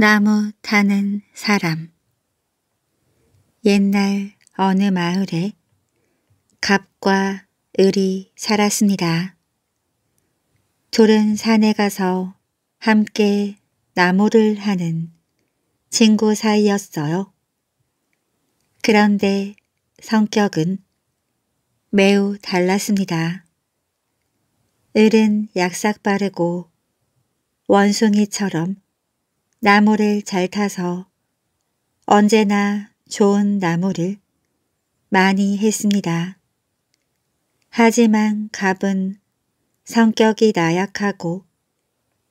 나무 타는 사람 옛날 어느 마을에 갑과 을이 살았습니다. 둘은 산에 가서 함께 나무를 하는 친구 사이였어요. 그런데 성격은 매우 달랐습니다. 을은 약삭 빠르고 원숭이처럼 나무를 잘 타서 언제나 좋은 나무를 많이 했습니다. 하지만 갑은 성격이 나약하고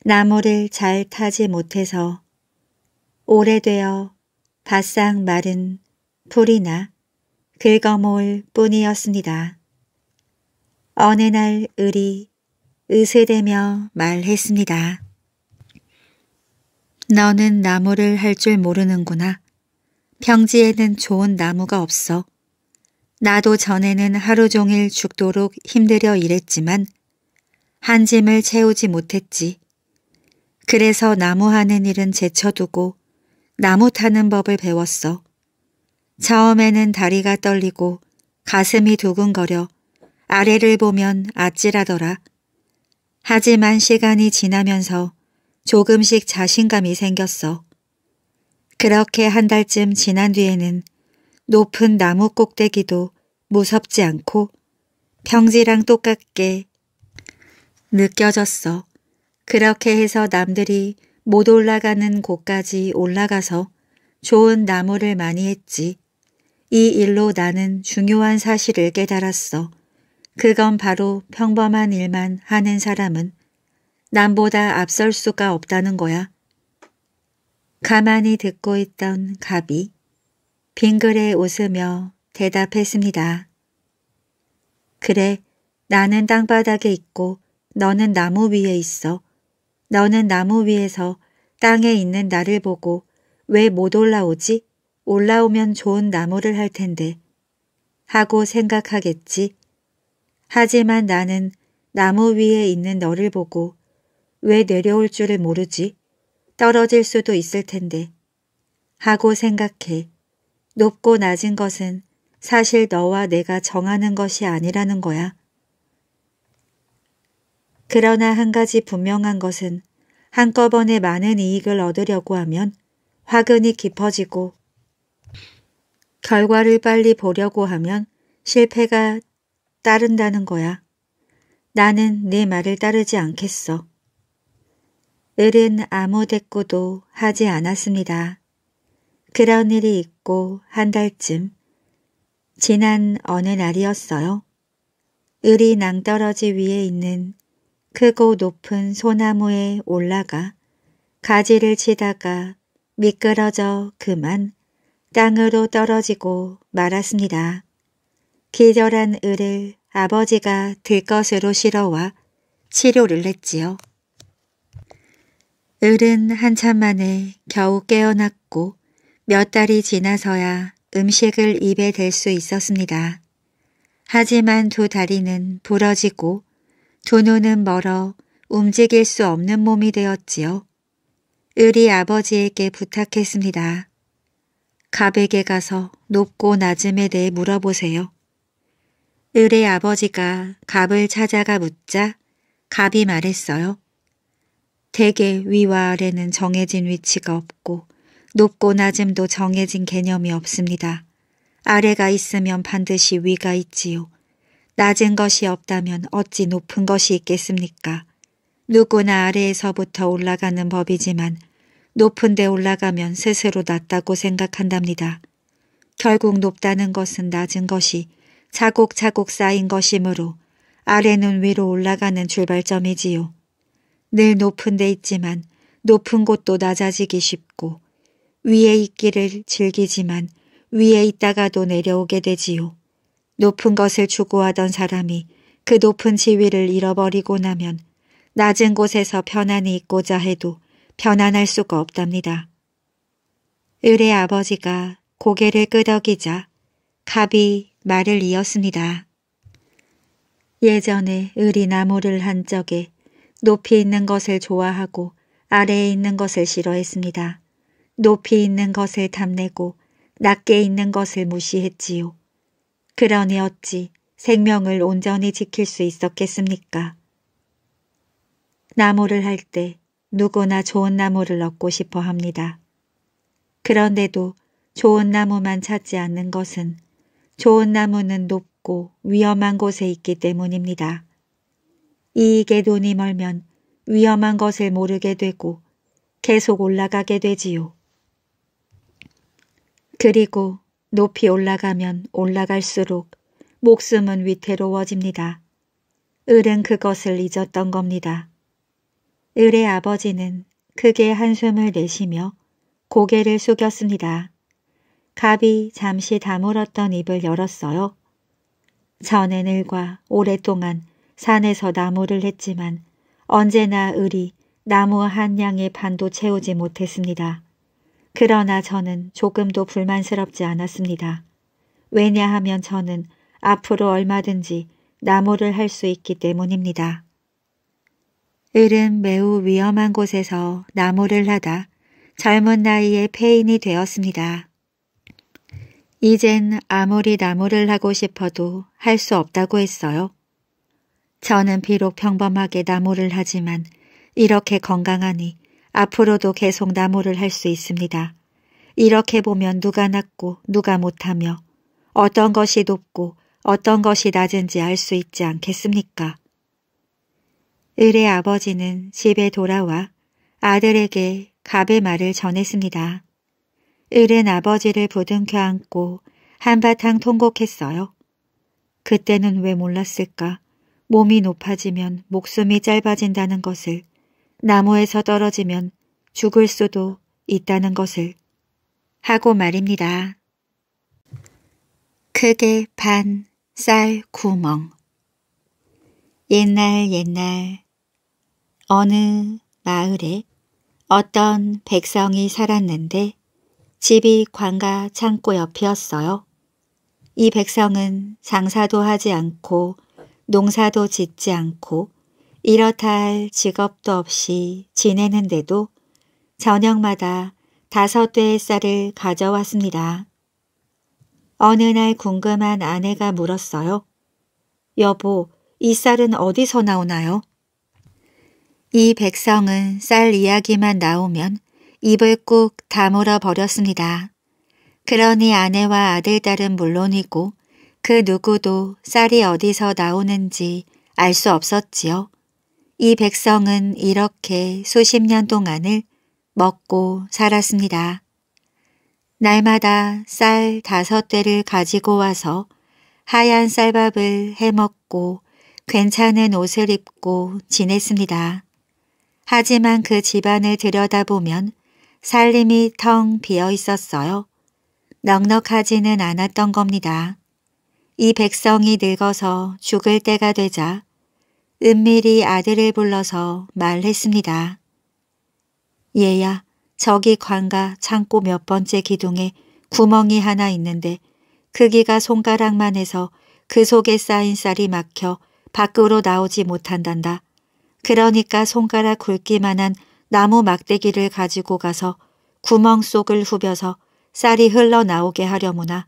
나무를 잘 타지 못해서 오래되어 바싹 마른 풀이나 긁어모을 뿐이었습니다. 어느 날 을이 으세대며 말했습니다. 너는 나무를 할 줄 모르는구나. 평지에는 좋은 나무가 없어. 나도 전에는 하루 종일 죽도록 힘들여 일했지만 한 짐을 채우지 못했지. 그래서 나무 하는 일은 제쳐두고 나무 타는 법을 배웠어. 처음에는 다리가 떨리고 가슴이 두근거려 아래를 보면 아찔하더라. 하지만 시간이 지나면서 조금씩 자신감이 생겼어. 그렇게 한 달쯤 지난 뒤에는 높은 나무 꼭대기도 무섭지 않고 평지랑 똑같게 느껴졌어. 그렇게 해서 남들이 못 올라가는 곳까지 올라가서 좋은 나무를 많이 했지. 이 일로 나는 중요한 사실을 깨달았어. 그건 바로 평범한 일만 하는 사람은 남보다 앞설 수가 없다는 거야. 가만히 듣고 있던 갑이 빙그레 웃으며 대답했습니다. 그래, 나는 땅바닥에 있고 너는 나무 위에 있어. 너는 나무 위에서 땅에 있는 나를 보고 왜 못 올라오지? 올라오면 좋은 나무를 할 텐데. 하고 생각하겠지. 하지만 나는 나무 위에 있는 너를 보고 왜 내려올 줄을 모르지? 떨어질 수도 있을 텐데. 하고 생각해. 높고 낮은 것은 사실 너와 내가 정하는 것이 아니라는 거야. 그러나 한 가지 분명한 것은 한꺼번에 많은 이익을 얻으려고 하면 화근이 깊어지고 결과를 빨리 보려고 하면 실패가 따른다는 거야. 나는 네 말을 따르지 않겠어. 을은 아무 대꾸도 하지 않았습니다. 그런 일이 있고 한 달쯤 지난 어느 날이었어요. 을이 낭떠러지 위에 있는 크고 높은 소나무에 올라가 가지를 치다가 미끄러져 그만 땅으로 떨어지고 말았습니다. 기절한 을을 아버지가 들것으로 실어와 치료를 했지요. 을은 한참 만에 겨우 깨어났고 몇 달이 지나서야 음식을 입에 댈 수 있었습니다. 하지만 두 다리는 부러지고 두 눈은 멀어 움직일 수 없는 몸이 되었지요. 을이 아버지에게 부탁했습니다. 갑에게 가서 높고 낮음에 대해 물어보세요. 을의 아버지가 갑을 찾아가 묻자 갑이 말했어요. 대개 위와 아래는 정해진 위치가 없고 높고 낮음도 정해진 개념이 없습니다. 아래가 있으면 반드시 위가 있지요. 낮은 것이 없다면 어찌 높은 것이 있겠습니까? 누구나 아래에서부터 올라가는 법이지만 높은 데 올라가면 스스로 낮다고 생각한답니다. 결국 높다는 것은 낮은 것이 자곡자곡 쌓인 것이므로 아래는 위로 올라가는 출발점이지요. 늘 높은 데 있지만 높은 곳도 낮아지기 쉽고 위에 있기를 즐기지만 위에 있다가도 내려오게 되지요. 높은 것을 추구하던 사람이 그 높은 지위를 잃어버리고 나면 낮은 곳에서 편안히 있고자 해도 편안할 수가 없답니다. 을의 아버지가 고개를 끄덕이자 갑이 말을 이었습니다. 예전에 을이 나무를 한 적에 높이 있는 것을 좋아하고 아래에 있는 것을 싫어했습니다. 높이 있는 것을 탐내고 낮게 있는 것을 무시했지요. 그러니 어찌 생명을 온전히 지킬 수 있었겠습니까? 나무를 할 때 누구나 좋은 나무를 얻고 싶어 합니다. 그런데도 좋은 나무만 찾지 않는 것은 좋은 나무는 높고 위험한 곳에 있기 때문입니다. 이익의 돈이 멀면 위험한 것을 모르게 되고 계속 올라가게 되지요. 그리고 높이 올라가면 올라갈수록 목숨은 위태로워집니다. 을은 그것을 잊었던 겁니다. 을의 아버지는 크게 한숨을 내쉬며 고개를 숙였습니다. 갑이 잠시 다물었던 입을 열었어요. 전엔 을과 오랫동안 산에서 나무를 했지만 언제나 을이 나무 한 양의 반도 채우지 못했습니다. 그러나 저는 조금도 불만스럽지 않았습니다. 왜냐하면 저는 앞으로 얼마든지 나무를 할 수 있기 때문입니다. 을은 매우 위험한 곳에서 나무를 하다 젊은 나이에 폐인이 되었습니다. 이젠 아무리 나무를 하고 싶어도 할 수 없다고 했어요. 저는 비록 평범하게 나무를 하지만 이렇게 건강하니 앞으로도 계속 나무를 할 수 있습니다. 이렇게 보면 누가 낫고 누가 못하며 어떤 것이 높고 어떤 것이 낮은지 알 수 있지 않겠습니까? 을의 아버지는 집에 돌아와 아들에게 갑의 말을 전했습니다. 을은 아버지를 부둥켜 안고 한바탕 통곡했어요. 그때는 왜 몰랐을까? 몸이 높아지면 목숨이 짧아진다는 것을, 나무에서 떨어지면 죽을 수도 있다는 것을 하고 말입니다. 크게 반 쌀 구멍 옛날 옛날 어느 마을에 어떤 백성이 살았는데 집이 관가 창고 옆이었어요. 이 백성은 장사도 하지 않고 농사도 짓지 않고 이렇다 할 직업도 없이 지내는데도 저녁마다 다섯 대의 쌀을 가져왔습니다. 어느 날 궁금한 아내가 물었어요. 여보, 이 쌀은 어디서 나오나요? 이 백성은 쌀 이야기만 나오면 입을 꾹 다물어 버렸습니다. 그러니 아내와 아들딸은 물론이고 그 누구도 쌀이 어디서 나오는지 알 수 없었지요. 이 백성은 이렇게 수십 년 동안을 먹고 살았습니다. 날마다 쌀 다섯 대를 가지고 와서 하얀 쌀밥을 해먹고 괜찮은 옷을 입고 지냈습니다. 하지만 그 집안을 들여다보면 살림이 텅 비어 있었어요. 넉넉하지는 않았던 겁니다. 이 백성이 늙어서 죽을 때가 되자 은밀히 아들을 불러서 말했습니다. 얘야 저기 관가 창고 몇 번째 기둥에 구멍이 하나 있는데 크기가 손가락만 해서 그 속에 쌓인 쌀이 막혀 밖으로 나오지 못한단다. 그러니까 손가락 굵기만한 나무 막대기를 가지고 가서 구멍 속을 후벼서 쌀이 흘러나오게 하려무나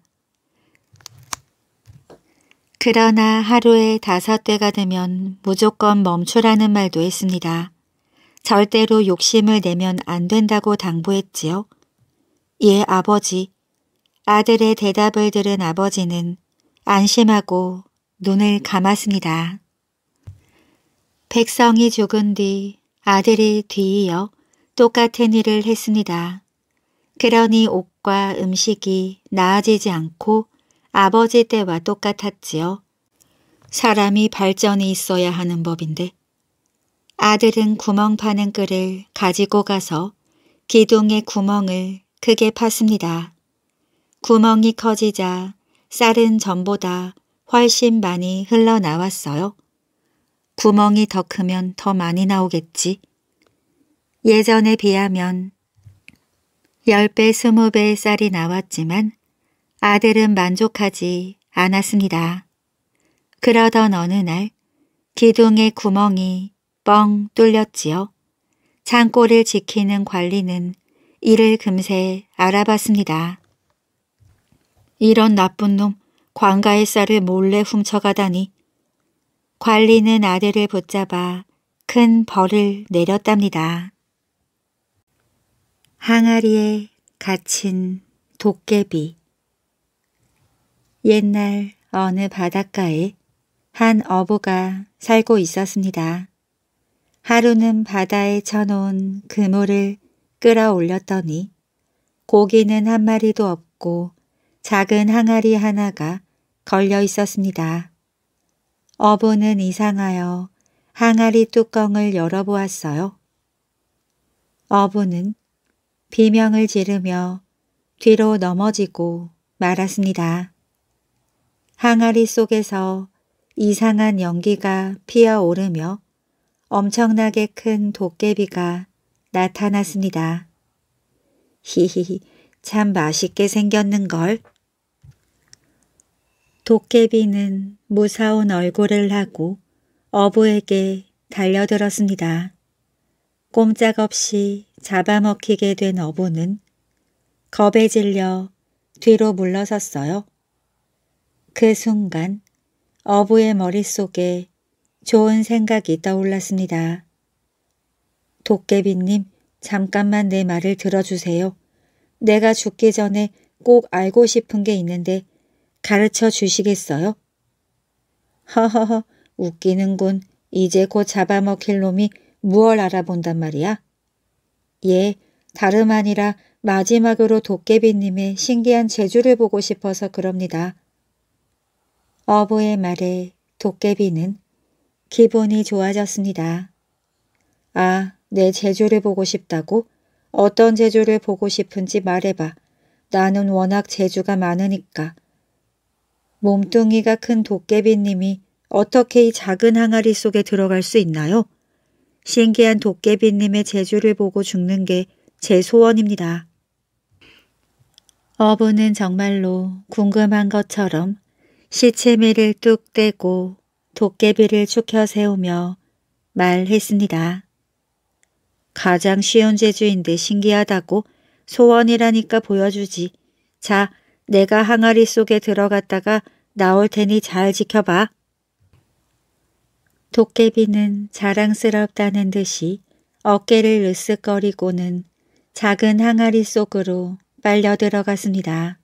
그러나 하루에 다섯 대가 되면 무조건 멈추라는 말도 했습니다. 절대로 욕심을 내면 안 된다고 당부했지요. 예, 아버지. 아들의 대답을 들은 아버지는 안심하고 눈을 감았습니다. 백성이 죽은 뒤 아들이 뒤이어 똑같은 일을 했습니다. 그러니 옷과 음식이 나아지지 않고 아버지 때와 똑같았지요. 사람이 발전이 있어야 하는 법인데 아들은 구멍 파는 끌을 가지고 가서 기둥의 구멍을 크게 팠습니다. 구멍이 커지자 쌀은 전보다 훨씬 많이 흘러나왔어요. 구멍이 더 크면 더 많이 나오겠지. 예전에 비하면 10배, 20배의 쌀이 나왔지만 아들은 만족하지 않았습니다. 그러던 어느 날 기둥의 구멍이 뻥 뚫렸지요. 창고를 지키는 관리는 이를 금세 알아봤습니다. 이런 나쁜 놈 광가의 쌀을 몰래 훔쳐가다니. 관리는 아들을 붙잡아 큰 벌을 내렸답니다. 항아리에 갇힌 도깨비 옛날 어느 바닷가에 한 어부가 살고 있었습니다. 하루는 바다에 쳐놓은 그물을 끌어올렸더니 고기는 한 마리도 없고 작은 항아리 하나가 걸려 있었습니다. 어부는 이상하여 항아리 뚜껑을 열어보았어요. 어부는 비명을 지르며 뒤로 넘어지고 말았습니다. 항아리 속에서 이상한 연기가 피어오르며 엄청나게 큰 도깨비가 나타났습니다. 히히, 참 맛있게 생겼는걸. 도깨비는 무사운 얼굴을 하고 어부에게 달려들었습니다. 꼼짝없이 잡아먹히게 된 어부는 겁에 질려 뒤로 물러섰어요. 그 순간 어부의 머릿속에 좋은 생각이 떠올랐습니다. 도깨비님 잠깐만 내 말을 들어주세요. 내가 죽기 전에 꼭 알고 싶은 게 있는데 가르쳐 주시겠어요? 허허허 웃기는군. 이제 곧 잡아먹힐 놈이 무얼 알아본단 말이야? 예, 다름 아니라 마지막으로 도깨비님의 신기한 재주를 보고 싶어서 그럽니다. 어부의 말에 도깨비는 기분이 좋아졌습니다. 아, 내 제주를 보고 싶다고? 어떤 제주를 보고 싶은지 말해봐. 나는 워낙 제주가 많으니까. 몸뚱이가 큰 도깨비님이 어떻게 이 작은 항아리 속에 들어갈 수 있나요? 신기한 도깨비님의 제주를 보고 죽는 게 제 소원입니다. 어부는 정말로 궁금한 것처럼 시체미를 뚝 떼고 도깨비를 축혀 세우며 말했습니다. 가장 쉬운 재주인데 신기하다고 소원이라니까 보여주지. 자, 내가 항아리 속에 들어갔다가 나올 테니 잘 지켜봐. 도깨비는 자랑스럽다는 듯이 어깨를 으쓱거리고는 작은 항아리 속으로 빨려 들어갔습니다.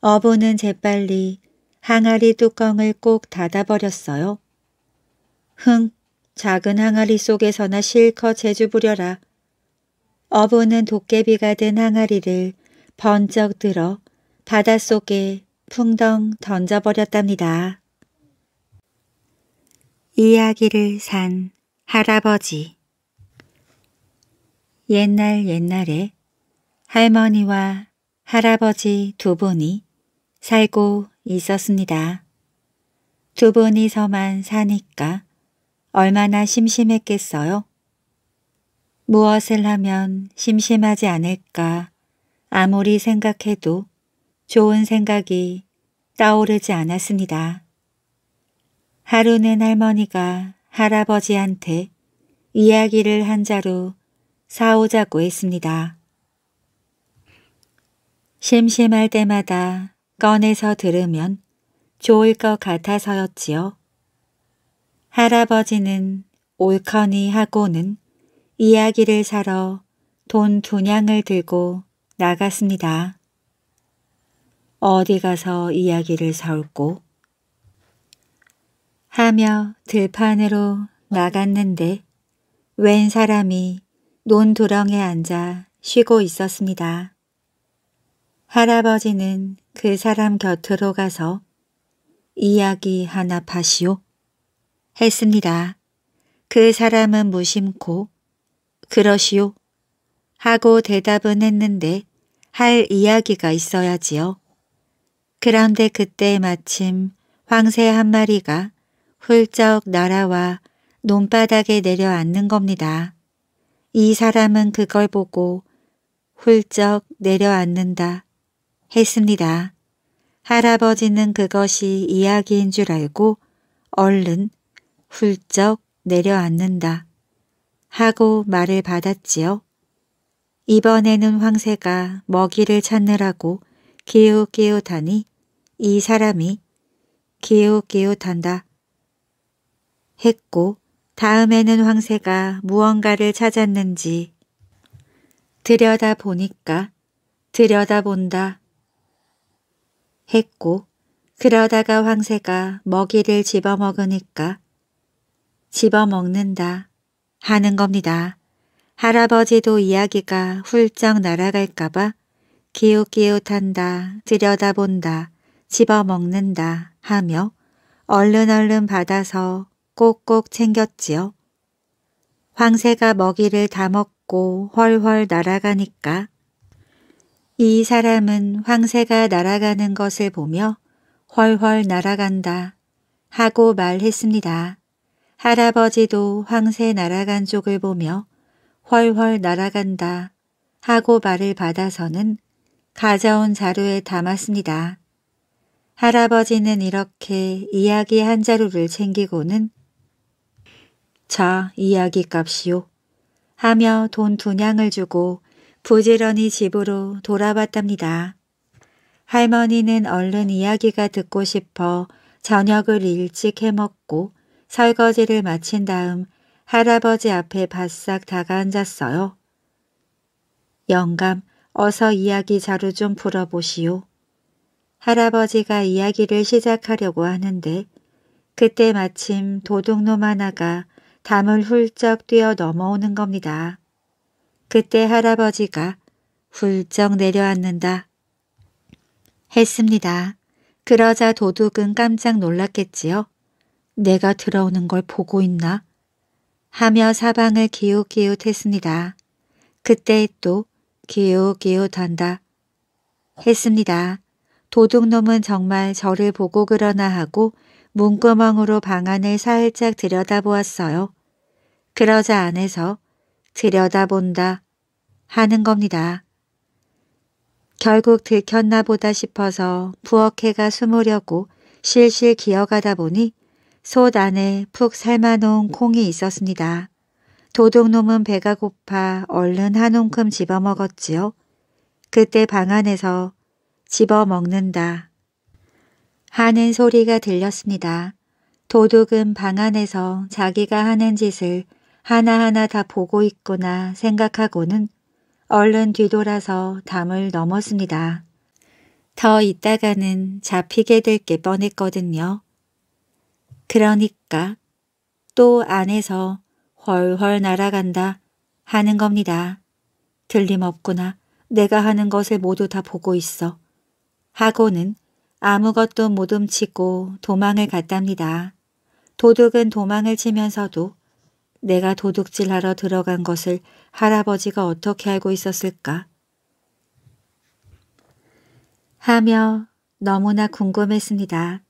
어부는 재빨리 항아리 뚜껑을 꼭 닫아버렸어요. 흥, 작은 항아리 속에서나 실컷 재주 부려라. 어부는 도깨비가 된 항아리를 번쩍 들어 바닷속에 풍덩 던져버렸답니다. 이야기를 산 할아버지 옛날 옛날에 할머니와 할아버지 두 분이 살고 있었습니다. 두 분이서만 사니까 얼마나 심심했겠어요? 무엇을 하면 심심하지 않을까 아무리 생각해도 좋은 생각이 떠오르지 않았습니다. 하루는 할머니가 할아버지한테 이야기를 한자로 사오자고 했습니다. 심심할 때마다 꺼내서 들으면 좋을 것 같아서였지요. 할아버지는 옳거니 하고는 이야기를 사러 돈 두냥을 들고 나갔습니다. 어디 가서 이야기를 사올고? 하며 들판으로 나갔는데 웬 사람이 논두렁에 앉아 쉬고 있었습니다. 할아버지는 그 사람 곁으로 가서 이야기 하나 파시오 했습니다. 그 사람은 무심코 그러시오 하고 대답은 했는데 할 이야기가 있어야지요. 그런데 그때 마침 황새 한 마리가 훌쩍 날아와 논바닥에 내려앉는 겁니다. 이 사람은 그걸 보고 훌쩍 내려앉는다 했습니다. 할아버지는 그것이 이야기인 줄 알고 얼른 훌쩍 내려앉는다 하고 말을 받았지요. 이번에는 황새가 먹이를 찾느라고 기웃기웃하니 이 사람이 기웃기웃한다 했고 다음에는 황새가 무언가를 찾았는지 들여다보니까 들여다본다 했고 그러다가 황새가 먹이를 집어먹으니까 집어먹는다 하는 겁니다. 할아버지도 이야기가 훌쩍 날아갈까봐 기웃기웃한다, 들여다본다, 집어먹는다 하며 얼른 얼른 받아서 꼭꼭 챙겼지요. 황새가 먹이를 다 먹고 헐헐 날아가니까 이 사람은 황새가 날아가는 것을 보며 헐헐 날아간다 하고 말했습니다. 할아버지도 황새 날아간 쪽을 보며 헐헐 날아간다 하고 말을 받아서는 가져온 자루에 담았습니다. 할아버지는 이렇게 이야기 한 자루를 챙기고는 자, 이야기 값이요. 하며 돈 두 냥을 주고 부지런히 집으로 돌아왔답니다. 할머니는 얼른 이야기가 듣고 싶어 저녁을 일찍 해먹고 설거지를 마친 다음 할아버지 앞에 바싹 다가앉았어요. 영감, 어서 이야기 자루 좀 풀어보시오. 할아버지가 이야기를 시작하려고 하는데 그때 마침 도둑놈 하나가 담을 훌쩍 뛰어 넘어오는 겁니다. 그때 할아버지가 훌쩍 내려앉는다. 했습니다. 그러자 도둑은 깜짝 놀랐겠지요. 내가 들어오는 걸 보고 있나? 하며 사방을 기웃기웃 했습니다. 그때 또 기웃기웃 한다. 했습니다. 도둑놈은 정말 저를 보고 그러나 하고 문구멍으로 방 안을 살짝 들여다보았어요. 그러자 안에서 들여다본다 하는 겁니다. 결국 들켰나 보다 싶어서 부엌에가 숨으려고 실실 기어가다 보니 솥 안에 푹 삶아놓은 콩이 있었습니다. 도둑놈은 배가 고파 얼른 한 움큼 집어먹었지요. 그때 방 안에서 집어먹는다 하는 소리가 들렸습니다. 도둑은 방 안에서 자기가 하는 짓을 하나하나 다 보고 있구나 생각하고는 얼른 뒤돌아서 담을 넘었습니다. 더 있다가는 잡히게 될 게 뻔했거든요. 그러니까 또 안에서 훨훨 날아간다 하는 겁니다. 들림없구나. 내가 하는 것을 모두 다 보고 있어. 하고는 아무것도 못 움치고 도망을 갔답니다. 도둑은 도망을 치면서도 내가 도둑질하러 들어간 것을 할아버지가 어떻게 알고 있었을까? 하며 너무나 궁금했습니다.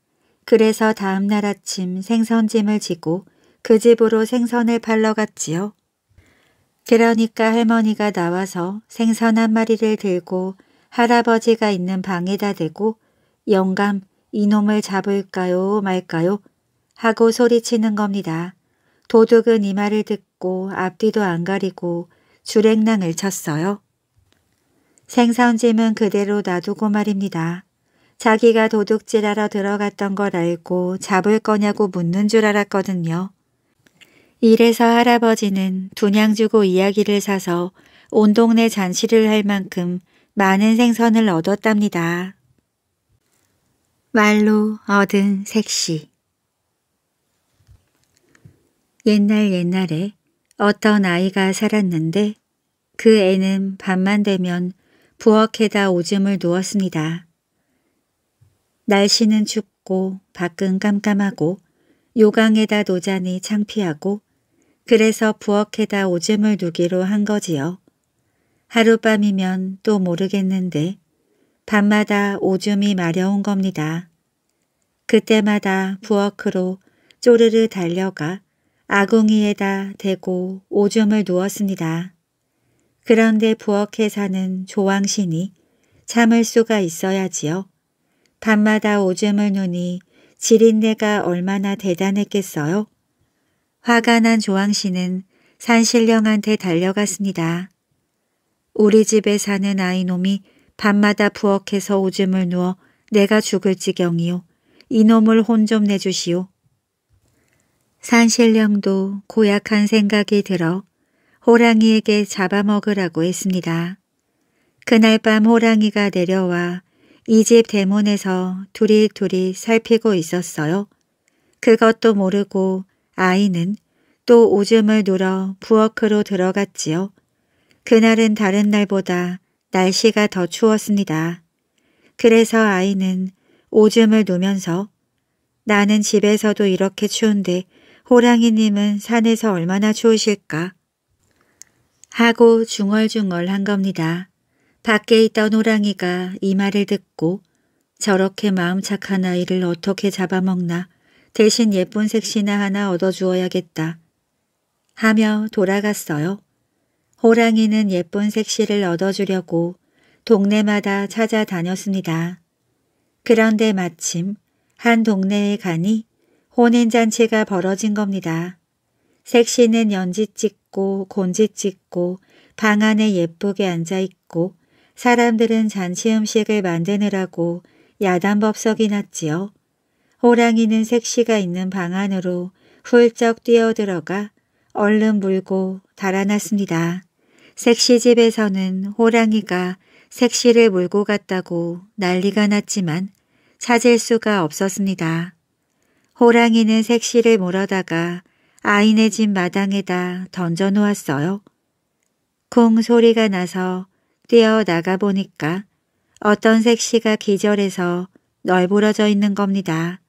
그래서 다음날 아침 생선짐을 지고 그 집으로 생선을 팔러 갔지요. 그러니까 할머니가 나와서 생선 한 마리를 들고 할아버지가 있는 방에다 대고 영감 이놈을 잡을까요 말까요 하고 소리치는 겁니다. 도둑은 이 말을 듣고 없고 앞뒤도 안 가리고 주랭랑을 쳤어요. 생선짐은 그대로 놔두고 말입니다. 자기가 도둑질하러 들어갔던 걸 알고 잡을 거냐고 묻는 줄 알았거든요. 이래서 할아버지는 분양 주고 이야기를 사서 온 동네 잔치를 할 만큼 많은 생선을 얻었답니다. 말로 얻은 색시 옛날 옛날에 어떤 아이가 살았는데 그 애는 밤만 되면 부엌에다 오줌을 누웠습니다. 날씨는 춥고 밖은 깜깜하고 요강에다 노자니 창피하고 그래서 부엌에다 오줌을 누기로 한 거지요. 하룻밤이면 또 모르겠는데 밤마다 오줌이 마려운 겁니다. 그때마다 부엌으로 쪼르르 달려가 아궁이에다 대고 오줌을 누웠습니다. 그런데 부엌에 사는 조왕신이 참을 수가 있어야지요. 밤마다 오줌을 누니 지린내가 얼마나 대단했겠어요. 화가 난 조왕신은 산신령한테 달려갔습니다. 우리 집에 사는 아이놈이 밤마다 부엌에서 오줌을 누어 내가 죽을 지경이요. 이놈을 혼 좀 내주시오. 산신령도 고약한 생각이 들어 호랑이에게 잡아먹으라고 했습니다. 그날 밤 호랑이가 내려와 이 집 대문에서 두리두리 살피고 있었어요. 그것도 모르고 아이는 또 오줌을 누러 부엌으로 들어갔지요. 그날은 다른 날보다 날씨가 더 추웠습니다. 그래서 아이는 오줌을 누면서 나는 집에서도 이렇게 추운데 호랑이님은 산에서 얼마나 추우실까? 하고 중얼중얼한 겁니다. 밖에 있던 호랑이가 이 말을 듣고 저렇게 마음 착한 아이를 어떻게 잡아먹나 대신 예쁜 색시나 하나 얻어주어야겠다 하며 돌아갔어요. 호랑이는 예쁜 색시를 얻어주려고 동네마다 찾아다녔습니다. 그런데 마침 한 동네에 가니 혼인잔치가 벌어진 겁니다. 색시는 연지 찍고 곤지 찍고 방 안에 예쁘게 앉아있고 사람들은 잔치 음식을 만드느라고 야단법석이 났지요. 호랑이는 색시가 있는 방 안으로 훌쩍 뛰어들어가 얼른 물고 달아났습니다. 색시 집에서는 호랑이가 색시를 물고 갔다고 난리가 났지만 찾을 수가 없었습니다. 호랑이는 색시를 몰어다가 아이네 집 마당에다 던져놓았어요. 콩 소리가 나서 뛰어나가 보니까 어떤 색시가 기절해서 널브러져 있는 겁니다.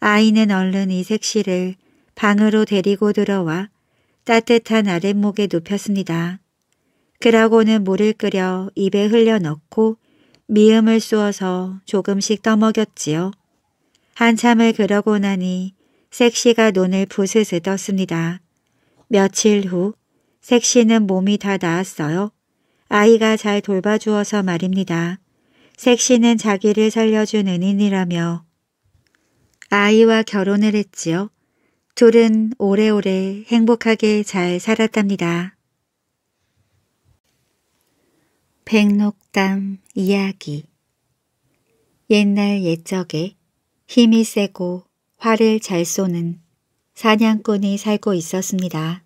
아이는 얼른 이 색시를 방으로 데리고 들어와 따뜻한 아랫목에 눕혔습니다. 그러고는 물을 끓여 입에 흘려넣고 미음을 쑤어서 조금씩 떠먹였지요. 한참을 그러고 나니 색시가 눈을 부스스 떴습니다. 며칠 후 색시는 몸이 다 나았어요. 아이가 잘 돌봐주어서 말입니다. 색시는 자기를 살려준 은인이라며 아이와 결혼을 했지요. 둘은 오래오래 행복하게 잘 살았답니다. 백록담 이야기 옛날 옛적에 힘이 세고 활을 잘 쏘는 사냥꾼이 살고 있었습니다.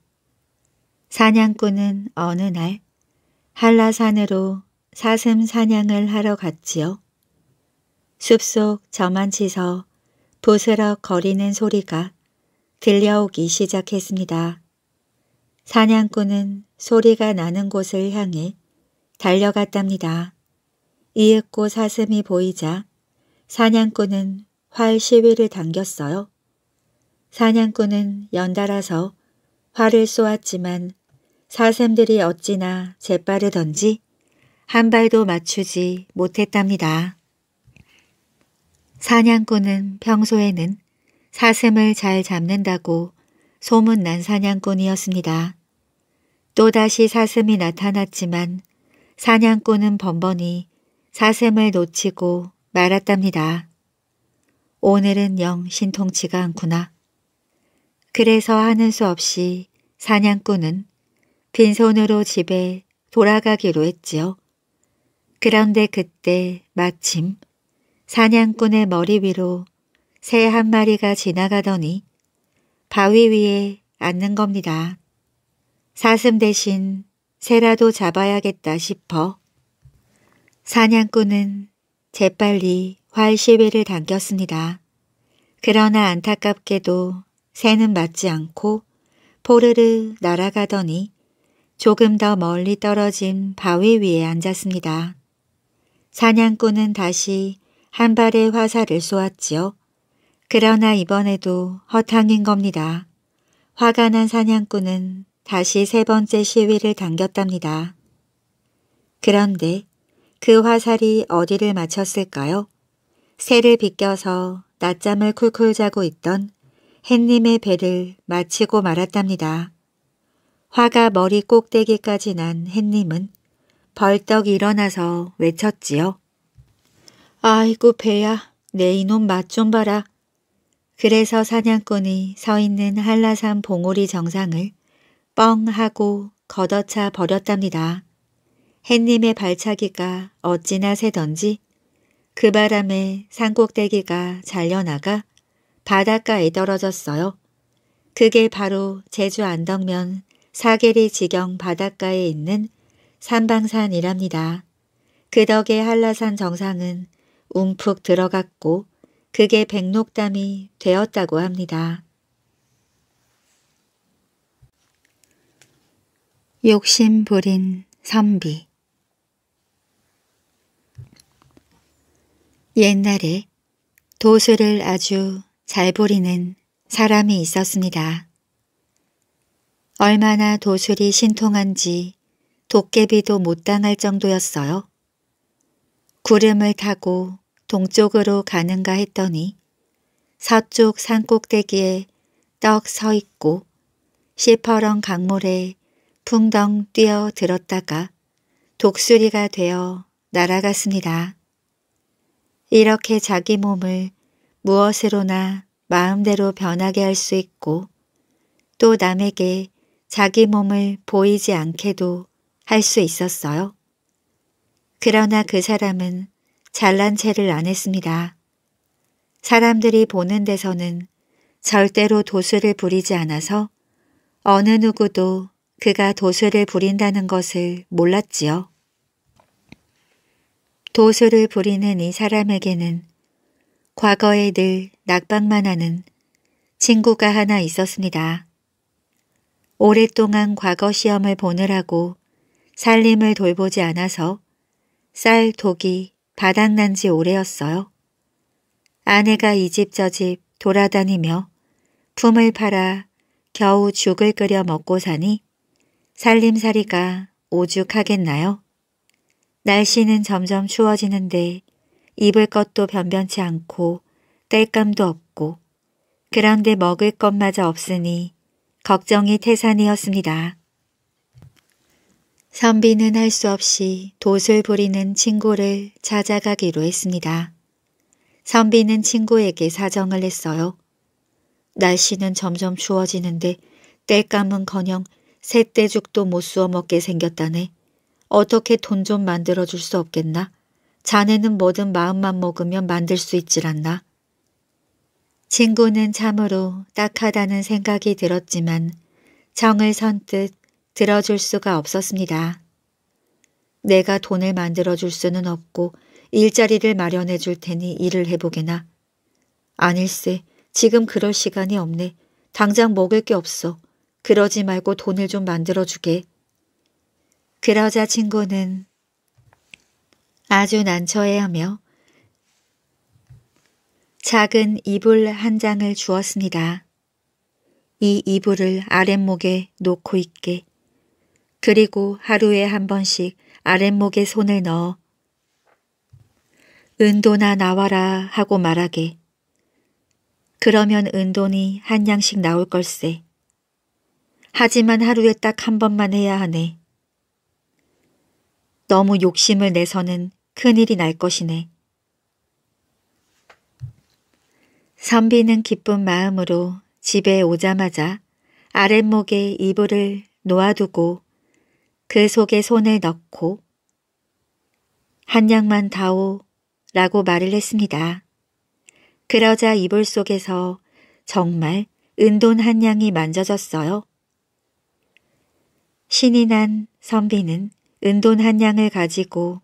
사냥꾼은 어느 날 한라산으로 사슴 사냥을 하러 갔지요. 숲속 저만치서 부스럭 거리는 소리가 들려오기 시작했습니다. 사냥꾼은 소리가 나는 곳을 향해 달려갔답니다. 이윽고 사슴이 보이자 사냥꾼은 활 시위를 당겼어요. 사냥꾼은 연달아서 활을 쏘았지만 사슴들이 어찌나 재빠르던지 한 발도 맞추지 못했답니다. 사냥꾼은 평소에는 사슴을 잘 잡는다고 소문난 사냥꾼이었습니다. 또다시 사슴이 나타났지만 사냥꾼은 번번이 사슴을 놓치고 말았답니다. 오늘은 영 신통치가 않구나. 그래서 하는 수 없이 사냥꾼은 빈손으로 집에 돌아가기로 했지요. 그런데 그때 마침 사냥꾼의 머리 위로 새 한 마리가 지나가더니 바위 위에 앉는 겁니다. 사슴 대신 새라도 잡아야겠다 싶어 사냥꾼은 재빨리 활시비를 당겼습니다. 그러나 안타깝게도 새는 맞지 않고 포르르 날아가더니 조금 더 멀리 떨어진 바위 위에 앉았습니다. 사냥꾼은 다시 한 발의 화살을 쏘았지요. 그러나 이번에도 허탕인 겁니다. 화가 난 사냥꾼은 다시 세 번째 시위를 당겼답니다. 그런데 그 화살이 어디를 맞췄을까요? 새를 비껴서 낮잠을 쿨쿨 자고 있던 햇님의 배를 마치고 말았답니다. 화가 머리 꼭대기까지 난 햇님은 벌떡 일어나서 외쳤지요. 아이고 배야 내 이놈 맛 좀 봐라. 그래서 사냥꾼이 서 있는 한라산 봉오리 정상을 뻥 하고 걷어차 버렸답니다. 햇님의 발차기가 어찌나 새던지 그 바람에 산꼭대기가 잘려나가 바닷가에 떨어졌어요. 그게 바로 제주 안덕면 사계리 지경 바닷가에 있는 산방산이랍니다. 그 덕에 한라산 정상은 움푹 들어갔고 그게 백록담이 되었다고 합니다. 욕심 부린 선비 옛날에 도술을 아주 잘 부리는 사람이 있었습니다. 얼마나 도술이 신통한지 도깨비도 못 당할 정도였어요. 구름을 타고 동쪽으로 가는가 했더니 서쪽 산꼭대기에 떡 서 있고 시퍼런 강물에 풍덩 뛰어들었다가 독수리가 되어 날아갔습니다. 이렇게 자기 몸을 무엇으로나 마음대로 변하게 할 수 있고 또 남에게 자기 몸을 보이지 않게도 할 수 있었어요. 그러나 그 사람은 잘난 체를 안 했습니다. 사람들이 보는 데서는 절대로 도수를 부리지 않아서 어느 누구도 그가 도수를 부린다는 것을 몰랐지요. 도수를 부리는 이 사람에게는 과거에 늘 낙방만 하는 친구가 하나 있었습니다. 오랫동안 과거 시험을 보느라고 살림을 돌보지 않아서 쌀, 독이 바닥난 지 오래였어요. 아내가 이 집 저 집 돌아다니며 품을 팔아 겨우 죽을 끓여 먹고 사니 살림살이가 오죽하겠나요? 날씨는 점점 추워지는데 입을 것도 변변치 않고 땔감도 없고 그런데 먹을 것마저 없으니 걱정이 태산이었습니다. 선비는 할 수 없이 돛을 부리는 친구를 찾아가기로 했습니다. 선비는 친구에게 사정을 했어요. 날씨는 점점 추워지는데 땔감은커녕 새떼죽도 못 쑤어 먹게 생겼다네. 어떻게 돈 좀 만들어 줄 수 없겠나? 자네는 뭐든 마음만 먹으면 만들 수 있질 않나? 친구는 참으로 딱하다는 생각이 들었지만 정을 선뜻 들어줄 수가 없었습니다. 내가 돈을 만들어 줄 수는 없고 일자리를 마련해 줄 테니 일을 해보게나. 아닐세, 지금 그럴 시간이 없네. 당장 먹을 게 없어. 그러지 말고 돈을 좀 만들어 주게. 그러자 친구는 아주 난처해하며 작은 이불 한 장을 주었습니다. 이 이불을 아랫목에 놓고 있게 그리고 하루에 한 번씩 아랫목에 손을 넣어 은도나 나와라 하고 말하게. 그러면 은돈이 한 양씩 나올 걸세. 하지만 하루에 딱 한 번만 해야 하네. 너무 욕심을 내서는 큰일이 날 것이네. 선비는 기쁜 마음으로 집에 오자마자 아랫목에 이불을 놓아두고 그 속에 손을 넣고 한 양만 다오 라고 말을 했습니다. 그러자 이불 속에서 정말 은돈 한 양이 만져졌어요. 신이 난 선비는 은돈 한 양을 가지고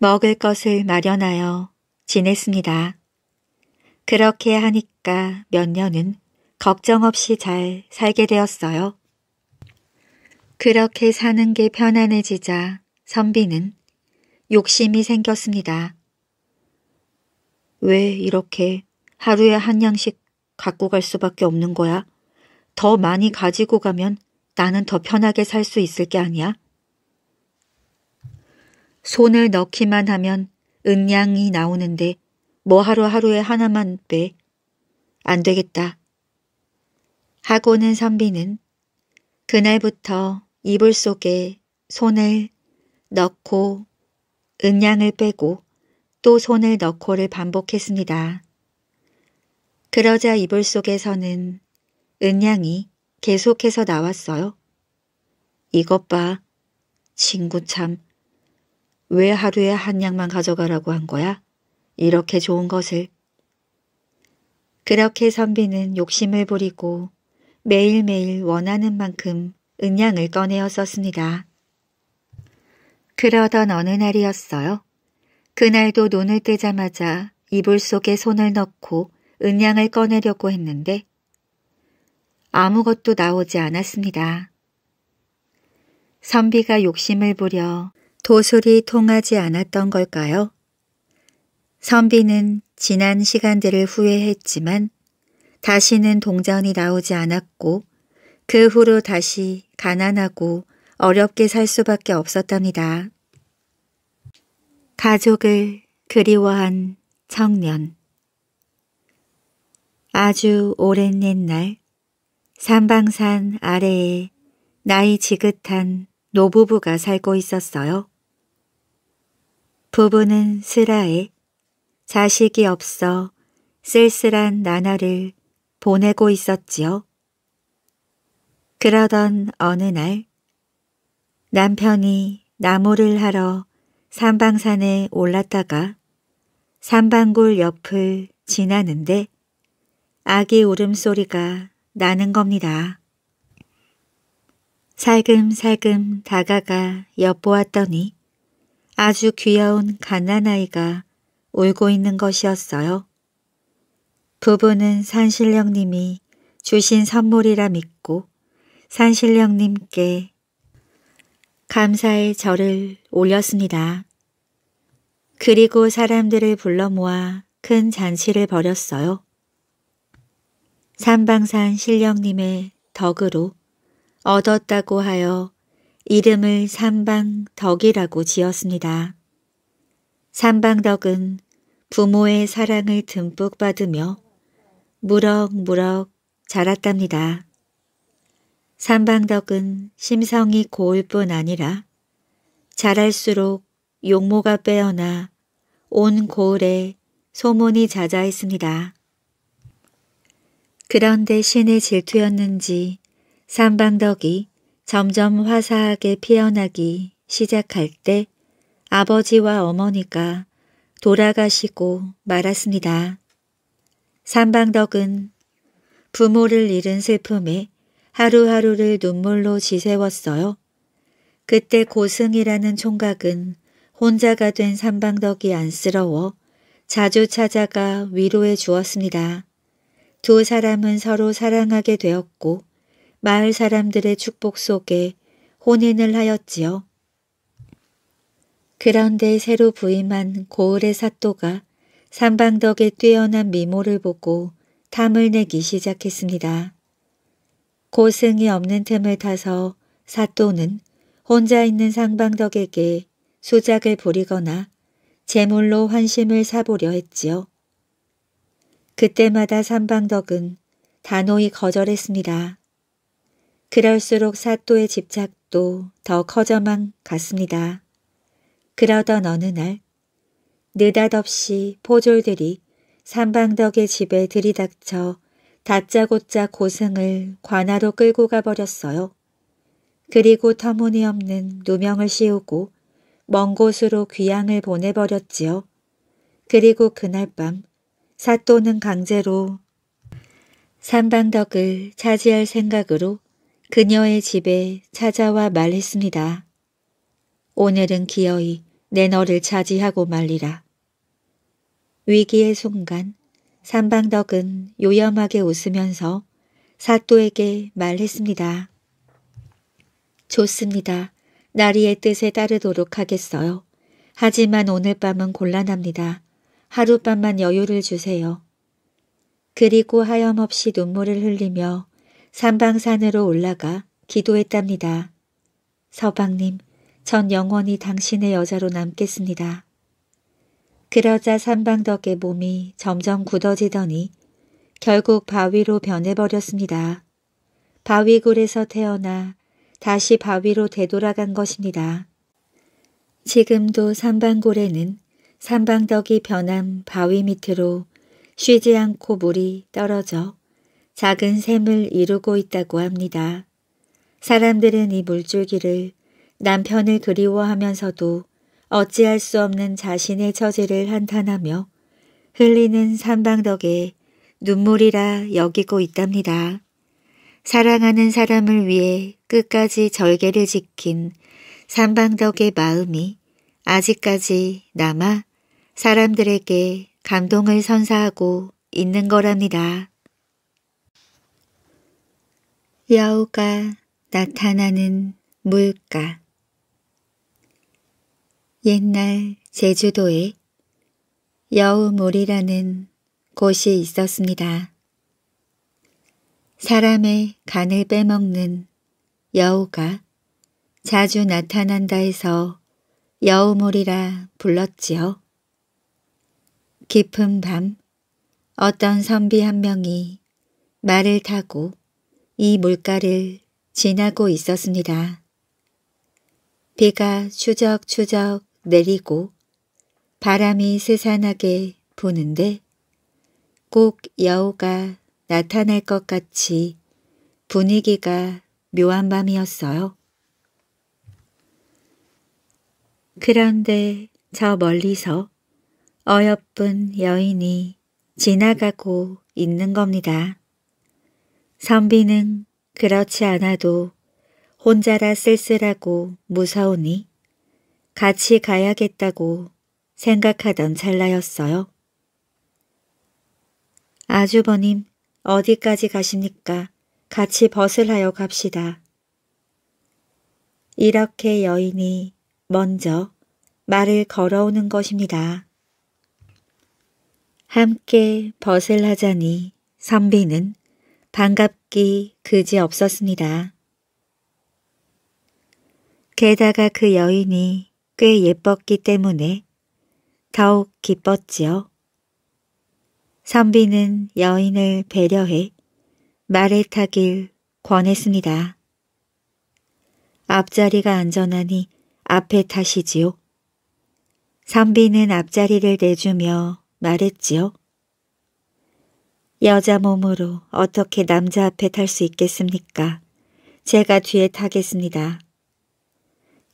먹을 것을 마련하여 지냈습니다. 그렇게 하니까 몇 년은 걱정 없이 잘 살게 되었어요. 그렇게 사는 게 편안해지자 선비는 욕심이 생겼습니다. 왜 이렇게 하루에 한 양씩 갖고 갈 수밖에 없는 거야? 더 많이 가지고 가면 나는 더 편하게 살 수 있을 게 아니야? 손을 넣기만 하면 은양이 나오는데 뭐 하루 하루에 하나만 빼. 안 되겠다. 하고는 선비는 그날부터 이불 속에 손을 넣고 은양을 빼고 또 손을 넣고를 반복했습니다. 그러자 이불 속에서는 은양이 계속해서 나왔어요. 이것 봐. 친구 참. 왜 하루에 한 양만 가져가라고 한 거야? 이렇게 좋은 것을. 그렇게 선비는 욕심을 부리고 매일매일 원하는 만큼 은양을 꺼내었었습니다 그러던 어느 날이었어요. 그날도 눈을 뜨자마자 이불 속에 손을 넣고 은양을 꺼내려고 했는데 아무것도 나오지 않았습니다. 선비가 욕심을 부려 도술이 통하지 않았던 걸까요? 선비는 지난 시간들을 후회했지만 다시는 동전이 나오지 않았고 그 후로 다시 가난하고 어렵게 살 수밖에 없었답니다. 가족을 그리워한 청년 아주 오랜 옛날 산방산 아래에 나이 지긋한 노부부가 살고 있었어요. 부부는 슬하에 자식이 없어 쓸쓸한 나날을 보내고 있었지요. 그러던 어느 날 남편이 나무를 하러 산방산에 올랐다가 산방굴 옆을 지나는데 아기 울음소리가 나는 겁니다. 살금살금 다가가 엿보았더니 아주 귀여운 가난아이가 울고 있는 것이었어요. 부부는 산신령님이 주신 선물이라 믿고 산신령님께 감사의 절을 올렸습니다. 그리고 사람들을 불러 모아 큰 잔치를 벌였어요. 삼방산 신령님의 덕으로 얻었다고 하여 이름을 삼방덕이라고 지었습니다. 삼방덕은 부모의 사랑을 듬뿍 받으며 무럭무럭 자랐답니다. 삼방덕은 심성이 고울 뿐 아니라 자랄수록 용모가 빼어나 온 고을에 소문이 자자했습니다. 그런데 신의 질투였는지 산방덕이 점점 화사하게 피어나기 시작할 때 아버지와 어머니가 돌아가시고 말았습니다. 산방덕은 부모를 잃은 슬픔에 하루하루를 눈물로 지새웠어요. 그때 고승이라는 총각은 혼자가 된산방덕이 안쓰러워 자주 찾아가 위로해 주었습니다. 두 사람은 서로 사랑하게 되었고 마을 사람들의 축복 속에 혼인을 하였지요. 그런데 새로 부임한 고을의 사또가 삼방덕의 뛰어난 미모를 보고 탐을 내기 시작했습니다. 고승이 없는 틈을 타서 사또는 혼자 있는 상방덕에게 수작을 부리거나 재물로 환심을 사보려 했지요. 그때마다 삼방덕은 단호히 거절했습니다. 그럴수록 사또의 집착도 더 커져만 갔습니다. 그러던 어느 날 느닷없이 포졸들이 삼방덕의 집에 들이닥쳐 다짜고짜 고승을 관하로 끌고 가버렸어요. 그리고 터무니없는 누명을 씌우고 먼 곳으로 귀양을 보내버렸지요. 그리고 그날 밤 사또는 강제로 산방덕을 차지할 생각으로 그녀의 집에 찾아와 말했습니다. 오늘은 기어이 내 너를 차지하고 말리라. 위기의 순간 산방덕은 요염하게 웃으면서 사또에게 말했습니다. 좋습니다. 나리의 뜻에 따르도록 하겠어요. 하지만 오늘 밤은 곤란합니다. 하룻밤만 여유를 주세요. 그리고 하염없이 눈물을 흘리며 산방산으로 올라가 기도했답니다. 서방님, 전 영원히 당신의 여자로 남겠습니다. 그러자 산방덕의 몸이 점점 굳어지더니 결국 바위로 변해버렸습니다. 바위굴에서 태어나 다시 바위로 되돌아간 것입니다. 지금도 산방골에는 산방덕이 변한 바위 밑으로 쉬지 않고 물이 떨어져 작은 샘을 이루고 있다고 합니다. 사람들은 이 물줄기를 남편을 그리워하면서도 어찌할 수 없는 자신의 처지를 한탄하며 흘리는 산방덕에 눈물이라 여기고 있답니다. 사랑하는 사람을 위해 끝까지 절개를 지킨 산방덕의 마음이 아직까지 남아 사람들에게 감동을 선사하고 있는 거랍니다. 여우가 나타나는 물가 옛날 제주도에 여우몰이라는 곳이 있었습니다. 사람의 간을 빼먹는 여우가 자주 나타난다 해서 여우몰이라 불렀지요. 깊은 밤 어떤 선비 한 명이 말을 타고 이 물가를 지나고 있었습니다. 비가 추적추적 내리고 바람이 스산하게 부는데 꼭 여우가 나타날 것 같이 분위기가 묘한 밤이었어요. 그런데 저 멀리서 어여쁜 여인이 지나가고 있는 겁니다. 선비는 그렇지 않아도 혼자라 쓸쓸하고 무서우니 같이 가야겠다고 생각하던 찰나였어요. 아주버님 어디까지 가십니까? 같이 벗을하여 갑시다. 이렇게 여인이 먼저 말을 걸어오는 것입니다. 함께 벗을 하자니 선비는 반갑기 그지없었습니다. 게다가 그 여인이 꽤 예뻤기 때문에 더욱 기뻤지요. 선비는 여인을 배려해 말에 타길 권했습니다. 앞자리가 안전하니 앞에 타시지요. 선비는 앞자리를 내주며 말했지요. 여자 몸으로 어떻게 남자 앞에 탈 수 있겠습니까? 제가 뒤에 타겠습니다.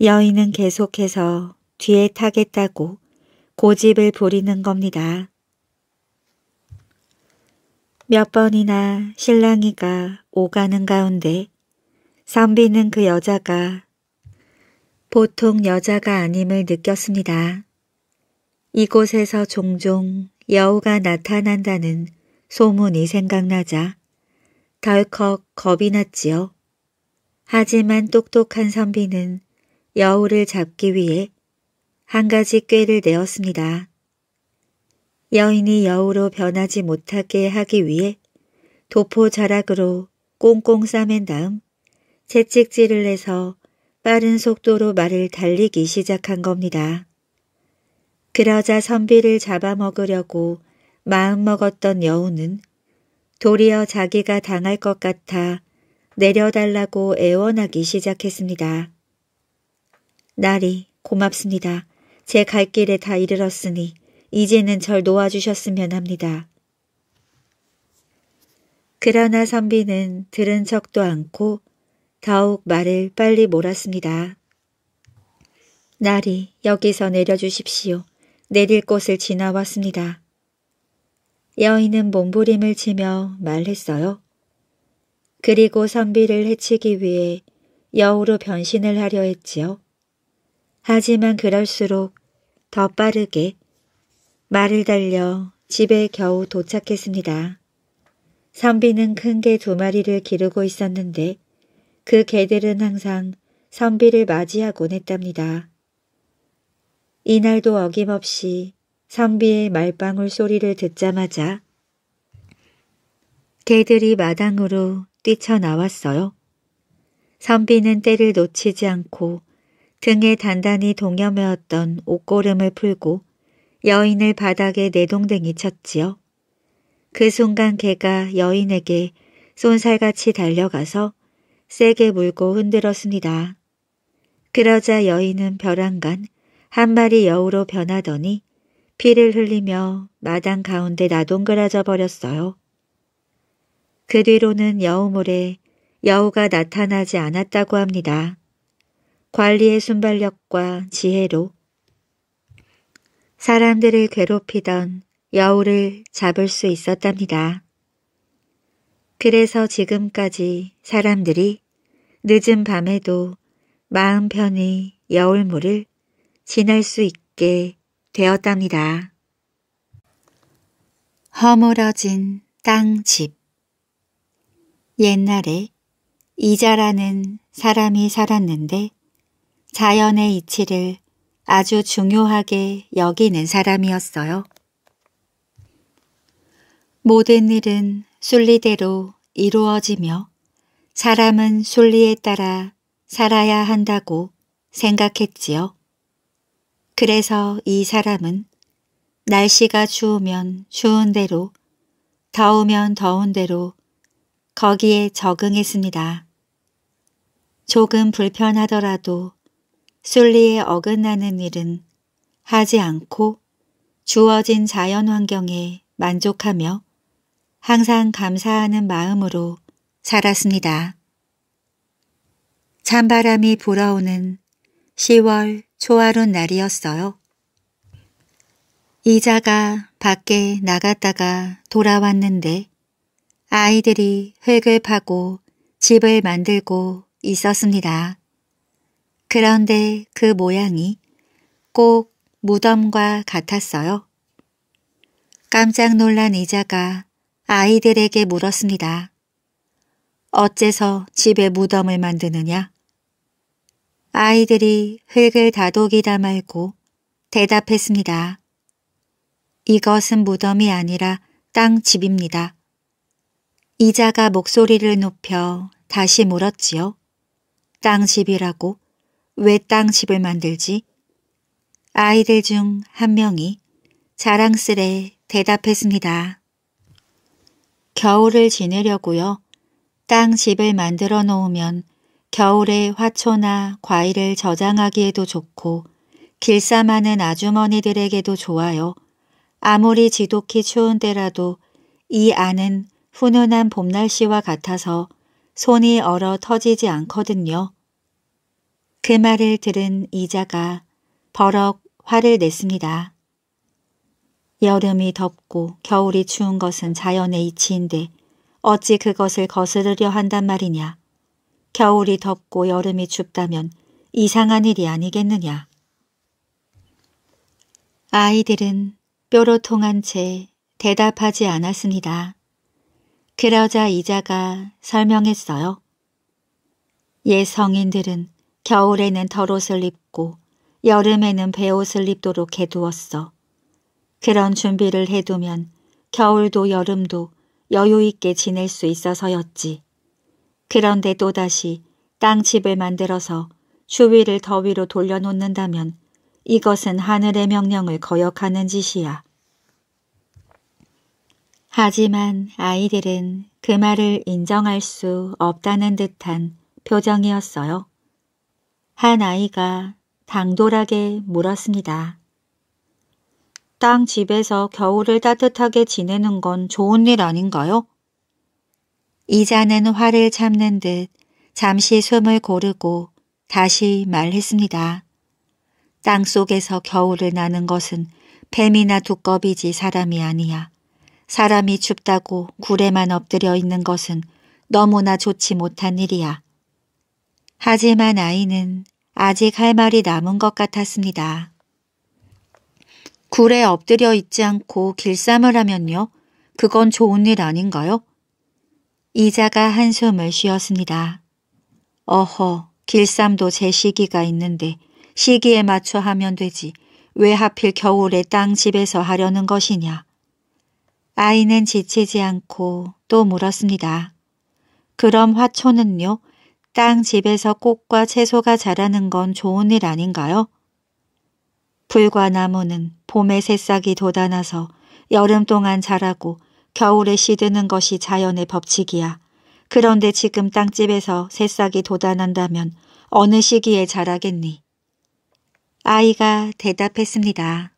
여인은 계속해서 뒤에 타겠다고 고집을 부리는 겁니다. 몇 번이나 신랑이가 오가는 가운데 선비는 그 여자가 보통 여자가 아님을 느꼈습니다. 이곳에서 종종 여우가 나타난다는 소문이 생각나자 덜컥 겁이 났지요. 하지만 똑똑한 선비는 여우를 잡기 위해 한 가지 꾀를 내었습니다. 여인이 여우로 변하지 못하게 하기 위해 도포 자락으로 꽁꽁 싸맨 다음 채찍질을 해서 빠른 속도로 말을 달리기 시작한 겁니다. 그러자 선비를 잡아먹으려고 마음먹었던 여우는 도리어 자기가 당할 것 같아 내려달라고 애원하기 시작했습니다. 나리 고맙습니다. 제 갈 길에 다 이르렀으니 이제는 절 놓아주셨으면 합니다. 그러나 선비는 들은 척도 않고 더욱 말을 빨리 몰았습니다. 나리 여기서 내려주십시오. 내릴 곳을 지나왔습니다. 여인은 몸부림을 치며 말했어요. 그리고 선비를 해치기 위해 여우로 변신을 하려 했지요. 하지만 그럴수록 더 빠르게 말을 달려 집에 겨우 도착했습니다. 선비는 큰 개 두 마리를 기르고 있었는데 그 개들은 항상 선비를 맞이하곤 했답니다. 이날도 어김없이 선비의 말방울 소리를 듣자마자 개들이 마당으로 뛰쳐나왔어요. 선비는 때를 놓치지 않고 등에 단단히 동여매었던 옷고름을 풀고 여인을 바닥에 내동댕이 쳤지요. 그 순간 개가 여인에게 쏜살같이 달려가서 세게 물고 흔들었습니다. 그러자 여인은 벼랑간 한 마리 여우로 변하더니 피를 흘리며 마당 가운데 나동그라져 버렸어요. 그 뒤로는 여우물에 여우가 나타나지 않았다고 합니다. 관리의 순발력과 지혜로 사람들을 괴롭히던 여우를 잡을 수 있었답니다. 그래서 지금까지 사람들이 늦은 밤에도 마음 편히 여울물을 지낼 수 있게 되었답니다. 허물어진 땅집 옛날에 이자라는 사람이 살았는데 자연의 이치를 아주 중요하게 여기는 사람이었어요. 모든 일은 순리대로 이루어지며 사람은 순리에 따라 살아야 한다고 생각했지요. 그래서 이 사람은 날씨가 추우면 추운 대로 더우면 더운 대로 거기에 적응했습니다. 조금 불편하더라도 순리에 어긋나는 일은 하지 않고 주어진 자연 환경에 만족하며 항상 감사하는 마음으로 살았습니다. 찬바람이 불어오는 10월 초하룻 날이었어요. 이자가 밖에 나갔다가 돌아왔는데 아이들이 흙을 파고 집을 만들고 있었습니다. 그런데 그 모양이 꼭 무덤과 같았어요. 깜짝 놀란 이자가 아이들에게 물었습니다. 어째서 집에 무덤을 만드느냐? 아이들이 흙을 다독이다 말고 대답했습니다. 이것은 무덤이 아니라 땅 집입니다. 이자가 목소리를 높여 다시 물었지요. 땅 집이라고 왜땅 집을 만들지? 아이들 중 한 명이 자랑스레 대답했습니다. 겨울을 지내려고요. 땅 집을 만들어 놓으면 겨울에 화초나 과일을 저장하기에도 좋고 길쌈하는 아주머니들에게도 좋아요. 아무리 지독히 추운 때라도 이 안은 훈훈한 봄날씨와 같아서 손이 얼어 터지지 않거든요. 그 말을 들은 이자가 버럭 화를 냈습니다. 여름이 덥고 겨울이 추운 것은 자연의 이치인데 어찌 그것을 거스르려 한단 말이냐. 겨울이 덥고 여름이 춥다면 이상한 일이 아니겠느냐. 아이들은 뾰로 통한 채 대답하지 않았습니다. 그러자 이자가 설명했어요. 옛 성인들은 겨울에는 덜옷을 입고 여름에는 배옷을 입도록 해두었어. 그런 준비를 해두면 겨울도 여름도 여유있게 지낼 수 있어서였지. 그런데 또다시 땅집을 만들어서 주위를 더위로 돌려놓는다면 이것은 하늘의 명령을 거역하는 짓이야. 하지만 아이들은 그 말을 인정할 수 없다는 듯한 표정이었어요. 한 아이가 당돌하게 물었습니다. 땅 집에서 겨울을 따뜻하게 지내는 건 좋은 일 아닌가요? 이자는 화를 참는 듯 잠시 숨을 고르고 다시 말했습니다. 땅속에서 겨울을 나는 것은 뱀이나 두꺼비지 사람이 아니야. 사람이 춥다고 굴에만 엎드려 있는 것은 너무나 좋지 못한 일이야. 하지만 아이는 아직 할 말이 남은 것 같았습니다. 굴에 엎드려 있지 않고 길쌈을 하면요? 그건 좋은 일 아닌가요? 이자가 한숨을 쉬었습니다. 어허, 길쌈도 제 시기가 있는데 시기에 맞춰 하면 되지 왜 하필 겨울에 땅집에서 하려는 것이냐. 아이는 지치지 않고 또 물었습니다. 그럼 화초는요? 땅집에서 꽃과 채소가 자라는 건 좋은 일 아닌가요? 불과 나무는 봄에 새싹이 돋아나서 여름 동안 자라고 겨울에 시드는 것이 자연의 법칙이야. 그런데 지금 땅집에서 새싹이 돋아난다면 어느 시기에 자라겠니? 아이가 대답했습니다.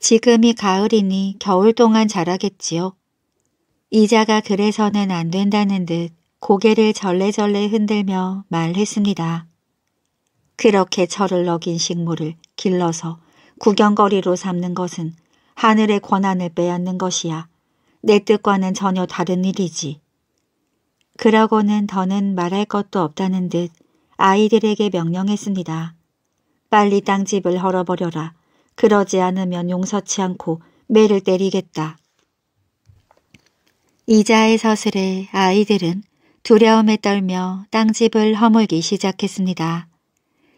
지금이 가을이니 겨울 동안 자라겠지요. 이자가 그래서는 안 된다는 듯 고개를 절레절레 흔들며 말했습니다. 그렇게 철을 어긴 식물을 길러서 구경거리로 삼는 것은 하늘의 권한을 빼앗는 것이야. 내 뜻과는 전혀 다른 일이지. 그러고는 더는 말할 것도 없다는 듯 아이들에게 명령했습니다. 빨리 땅집을 헐어버려라. 그러지 않으면 용서치 않고 매를 때리겠다. 이자의 서슬에 아이들은 두려움에 떨며 땅집을 허물기 시작했습니다.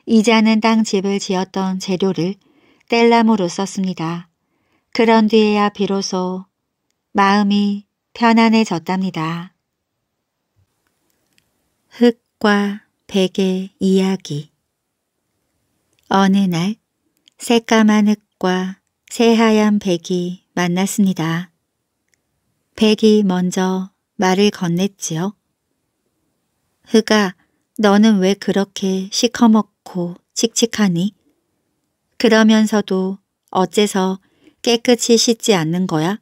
이자는 땅집을 지었던 재료를 땔나무로 썼습니다. 그런 뒤에야 비로소 마음이 편안해졌답니다. 흙과 베개 이야기 어느 날 새까만 흙과 새하얀 백이 만났습니다. 백이 먼저 말을 건넸지요. 흑아, 너는 왜 그렇게 시커멓고 칙칙하니? 그러면서도 어째서 깨끗이 씻지 않는 거야?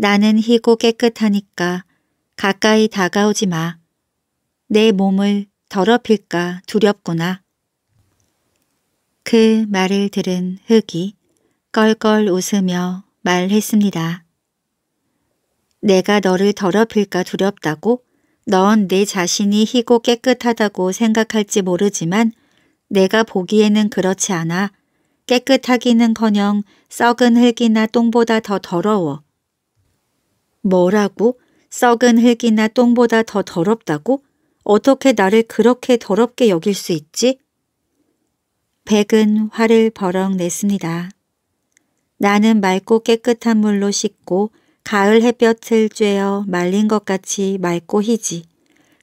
나는 희고 깨끗하니까 가까이 다가오지 마. 내 몸을 더럽힐까 두렵구나. 그 말을 들은 흙이 껄껄 웃으며 말했습니다. 내가 너를 더럽힐까 두렵다고? 넌 내 자신이 희고 깨끗하다고 생각할지 모르지만 내가 보기에는 그렇지 않아. 깨끗하기는커녕 썩은 흙이나 똥보다 더 더러워. 뭐라고? 썩은 흙이나 똥보다 더 더럽다고? 어떻게 나를 그렇게 더럽게 여길 수 있지? 백은 화를 버럭 냈습니다. 나는 맑고 깨끗한 물로 씻고 가을 햇볕을 쬐어 말린 것 같이 맑고 희지.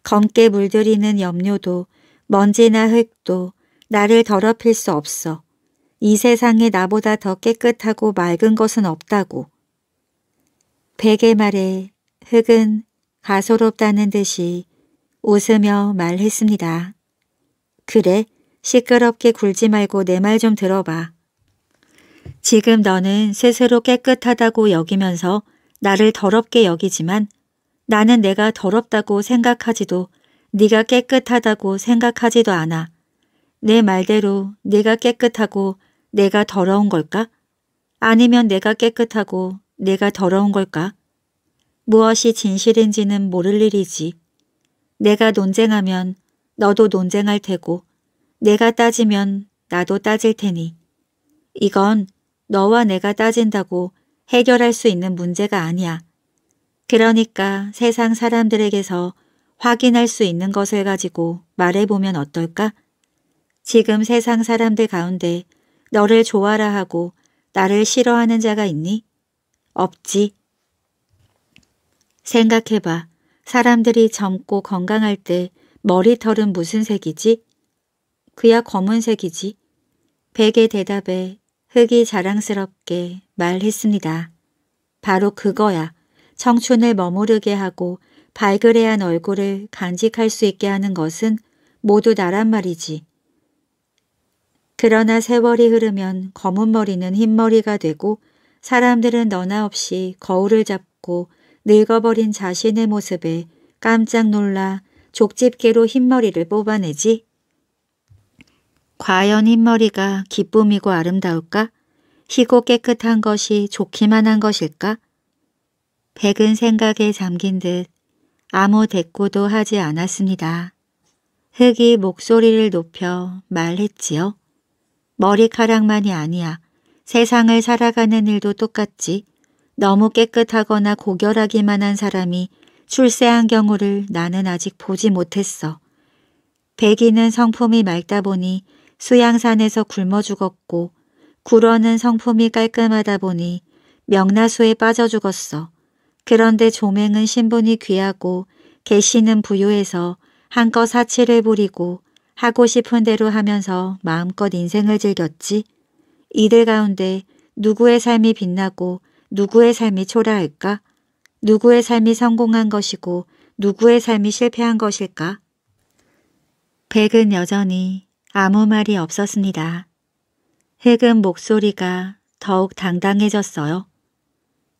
검게 물들이는 염료도 먼지나 흙도 나를 더럽힐 수 없어. 이 세상에 나보다 더 깨끗하고 맑은 것은 없다고. 베의 말에 흙은 가소롭다는 듯이 웃으며 말했습니다. 그래, 시끄럽게 굴지 말고 내 말 좀 들어봐. 지금 너는 스스로 깨끗하다고 여기면서 나를 더럽게 여기지만 나는 내가 더럽다고 생각하지도 네가 깨끗하다고 생각하지도 않아. 내 말대로 네가 깨끗하고 내가 더러운 걸까? 아니면 내가 깨끗하고 내가 더러운 걸까? 무엇이 진실인지는 모를 일이지. 내가 논쟁하면 너도 논쟁할 테고 내가 따지면 나도 따질 테니. 이건 너와 내가 따진다고 해결할 수 있는 문제가 아니야. 그러니까 세상 사람들에게서 확인할 수 있는 것을 가지고 말해보면 어떨까? 지금 세상 사람들 가운데 너를 좋아라 하고 나를 싫어하는 자가 있니? 없지. 생각해봐. 사람들이 젊고 건강할 때 머리털은 무슨 색이지? 그야 검은색이지. 백의 대답에 흑이 자랑스럽게 말했습니다. 바로 그거야. 청춘을 머무르게 하고 발그레한 얼굴을 간직할 수 있게 하는 것은 모두 나란 말이지. 그러나 세월이 흐르면 검은 머리는 흰머리가 되고 사람들은 너나 없이 거울을 잡고 늙어버린 자신의 모습에 깜짝 놀라 족집게로 흰머리를 뽑아내지. 과연 흰머리가 기쁨이고 아름다울까? 희고 깨끗한 것이 좋기만 한 것일까? 백은 생각에 잠긴 듯 아무 대꾸도 하지 않았습니다. 흙이 목소리를 높여 말했지요. 머리카락만이 아니야. 세상을 살아가는 일도 똑같지 너무 깨끗하거나 고결하기만 한 사람이 출세한 경우를 나는 아직 보지 못했어. 백이는 성품이 맑다 보니 수양산에서 굶어 죽었고 구러는 성품이 깔끔하다 보니 명나수에 빠져 죽었어. 그런데 조맹은 신분이 귀하고 계시는 부유해서 한껏 사치를 부리고 하고 싶은 대로 하면서 마음껏 인생을 즐겼지. 이들 가운데 누구의 삶이 빛나고 누구의 삶이 초라할까? 누구의 삶이 성공한 것이고 누구의 삶이 실패한 것일까? 백은 여전히 아무 말이 없었습니다. 흑은 목소리가 더욱 당당해졌어요.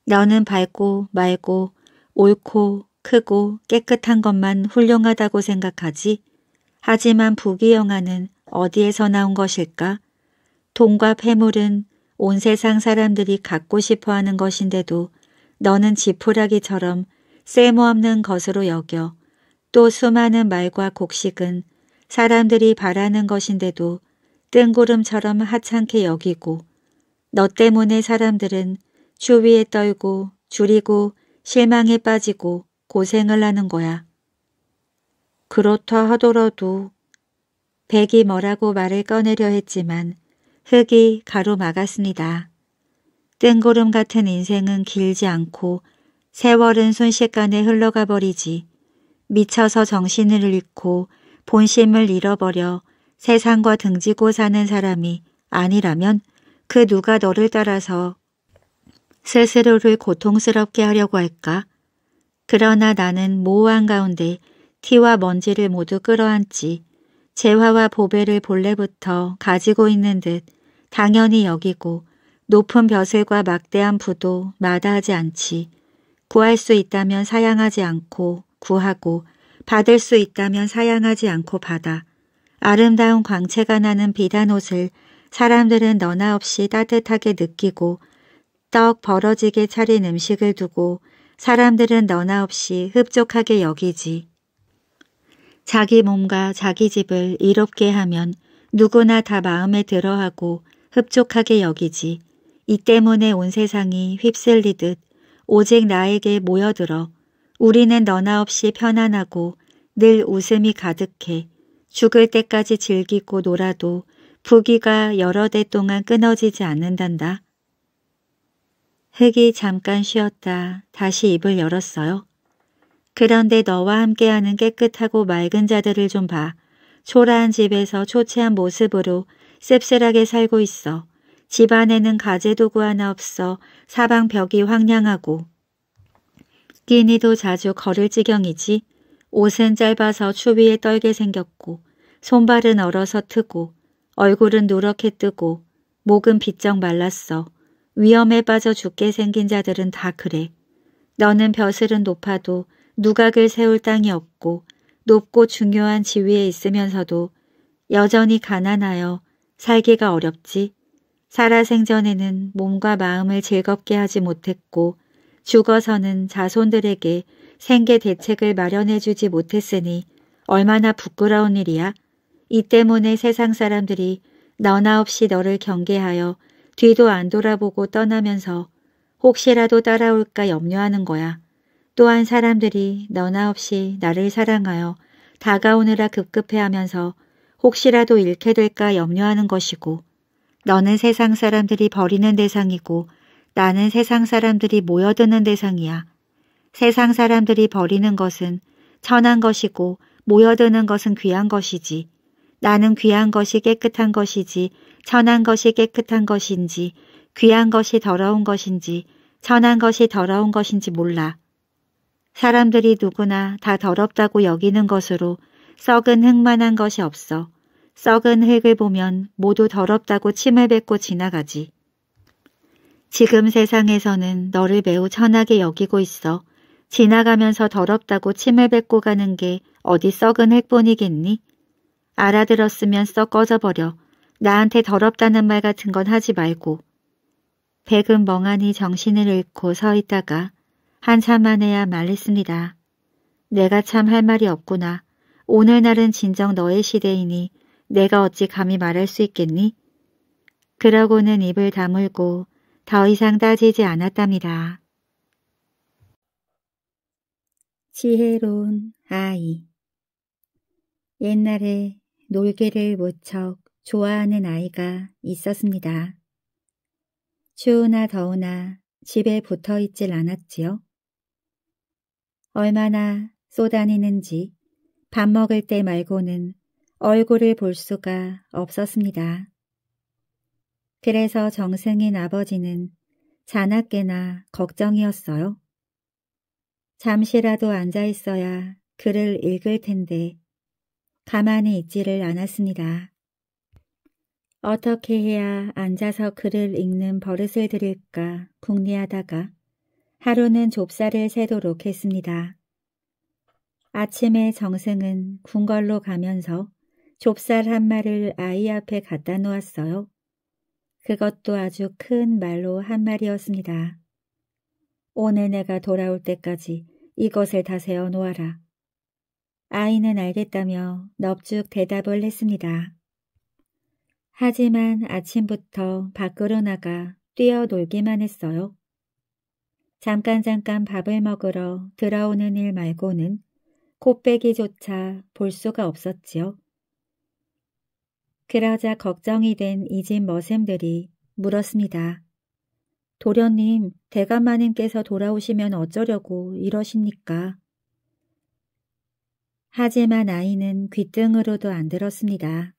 너는 밝고 맑고 옳고 크고 깨끗한 것만 훌륭하다고 생각하지? 하지만 부귀영화는 어디에서 나온 것일까? 돈과 폐물은 온 세상 사람들이 갖고 싶어 하는 것인데도 너는 지푸라기처럼 쓸모없는 것으로 여겨 또 수많은 말과 곡식은 사람들이 바라는 것인데도 뜬구름처럼 하찮게 여기고 너 때문에 사람들은 주위에 떨고 줄이고 실망에 빠지고 고생을 하는 거야. 그렇다 하더라도 백이 뭐라고 말을 꺼내려 했지만 흙이 가로막았습니다. 뜬구름 같은 인생은 길지 않고 세월은 순식간에 흘러가 버리지 미쳐서 정신을 잃고 본심을 잃어버려 세상과 등지고 사는 사람이 아니라면 그 누가 너를 따라서 스스로를 고통스럽게 하려고 할까? 그러나 나는 모호한 가운데 티와 먼지를 모두 끌어안지 재화와 보배를 본래부터 가지고 있는 듯 당연히 여기고 높은 벼슬과 막대한 부도 마다하지 않지 구할 수 있다면 사양하지 않고 구하고 받을 수 있다면 사양하지 않고 받아 아름다운 광채가 나는 비단 옷을 사람들은 너나 없이 따뜻하게 느끼고 떡 벌어지게 차린 음식을 두고 사람들은 너나 없이 흡족하게 여기지. 자기 몸과 자기 집을 이롭게 하면 누구나 다 마음에 들어하고 흡족하게 여기지. 이 때문에 온 세상이 휩쓸리듯 오직 나에게 모여들어 우리는 너나 없이 편안하고 늘 웃음이 가득해 죽을 때까지 즐기고 놀아도 부귀가 여러 대 동안 끊어지지 않는단다. 흙이 잠깐 쉬었다 다시 입을 열었어요. 그런데 너와 함께하는 깨끗하고 맑은 자들을 좀 봐. 초라한 집에서 초췌한 모습으로 씁쓸하게 살고 있어. 집안에는 가재도구 하나 없어 사방 벽이 황량하고 끼니도 자주 걸을 지경이지. 옷은 짧아서 추위에 떨게 생겼고 손발은 얼어서 트고 얼굴은 누렇게 뜨고 목은 비쩍 말랐어. 위험에 빠져 죽게 생긴 자들은 다 그래. 너는 벼슬은 높아도 누각을 세울 땅이 없고 높고 중요한 지위에 있으면서도 여전히 가난하여 살기가 어렵지 살아 생전에는 몸과 마음을 즐겁게 하지 못했고 죽어서는 자손들에게 생계 대책을 마련해 주지 못했으니 얼마나 부끄러운 일이야. 이 때문에 세상 사람들이 너나 없이 너를 경계하여 뒤도 안 돌아보고 떠나면서 혹시라도 따라올까 염려하는 거야. 또한 사람들이 너나 없이 나를 사랑하여 다가오느라 급급해하면서 혹시라도 잃게 될까 염려하는 것이고 너는 세상 사람들이 버리는 대상이고 나는 세상 사람들이 모여드는 대상이야. 세상 사람들이 버리는 것은 천한 것이고 모여드는 것은 귀한 것이지. 나는 귀한 것이 깨끗한 것이지 천한 것이 깨끗한 것인지 귀한 것이 더러운 것인지 천한 것이 더러운 것인지 몰라. 사람들이 누구나 다 더럽다고 여기는 것으로 썩은 흙만한 것이 없어 썩은 흙을 보면 모두 더럽다고 침을 뱉고 지나가지. 지금 세상에서는 너를 매우 천하게 여기고 있어 지나가면서 더럽다고 침을 뱉고 가는 게 어디 썩은 흙뿐이겠니? 알아들었으면 썩 꺼져버려. 나한테 더럽다는 말 같은 건 하지 말고. 백은 멍하니 정신을 잃고 서 있다가 한참 만해야 말했습니다. 내가 참 할 말이 없구나. 오늘날은 진정 너의 시대이니 내가 어찌 감히 말할 수 있겠니? 그러고는 입을 다물고 더 이상 따지지 않았답니다. 지혜로운 아이 옛날에 놀개를 무척 좋아하는 아이가 있었습니다. 추우나 더우나 집에 붙어 있질 않았지요. 얼마나 쏟아내는지 밥 먹을 때 말고는 얼굴을 볼 수가 없었습니다. 그래서 정승인 아버지는 자나깨나 걱정이었어요. 잠시라도 앉아 있어야 글을 읽을 텐데 가만히 있지를 않았습니다. 어떻게 해야 앉아서 글을 읽는 버릇을 들일까 궁리하다가 하루는 좁쌀을 세도록 했습니다. 아침에 정승은 궁궐로 가면서 좁쌀 한 마리를 아이 앞에 갖다 놓았어요. 그것도 아주 큰 말로 한 마리였습니다. 오늘 내가 돌아올 때까지 이것을 다 세워 놓아라. 아이는 알겠다며 넙죽 대답을 했습니다. 하지만 아침부터 밖으로 나가 뛰어놀기만 했어요. 잠깐 잠깐 밥을 먹으러 들어오는 일 말고는 코빼기조차 볼 수가 없었지요. 그러자 걱정이 된 이 집 머슴들이 물었습니다. 도련님, 대감마님께서 돌아오시면 어쩌려고 이러십니까? 하지만 아이는 귓등으로도 안 들었습니다.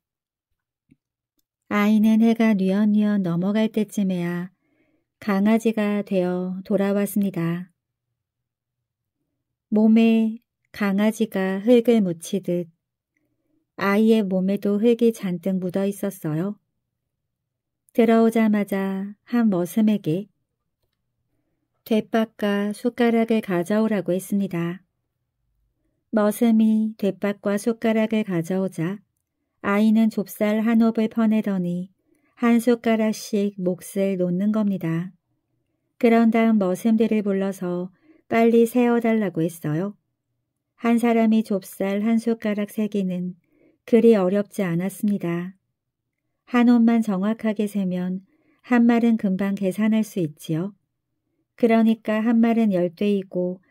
아이는 해가 뉘엿뉘엿 넘어갈 때쯤에야 강아지가 되어 돌아왔습니다. 몸에 강아지가 흙을 묻히듯 아이의 몸에도 흙이 잔뜩 묻어 있었어요. 들어오자마자 한 머슴에게 뒷밥과 숟가락을 가져오라고 했습니다. 머슴이 뒷밥과 숟가락을 가져오자 아이는 좁쌀 한 홉을 퍼내더니 한 숟가락씩 몫을 놓는 겁니다. 그런 다음 머슴들을 불러서 빨리 세어달라고 했어요. 한 사람이 좁쌀 한 숟가락 세기는 그리 어렵지 않았습니다. 한 옷만 정확하게 세면 한 말은 금방 계산할 수 있지요. 그러니까 한 말은 열대이고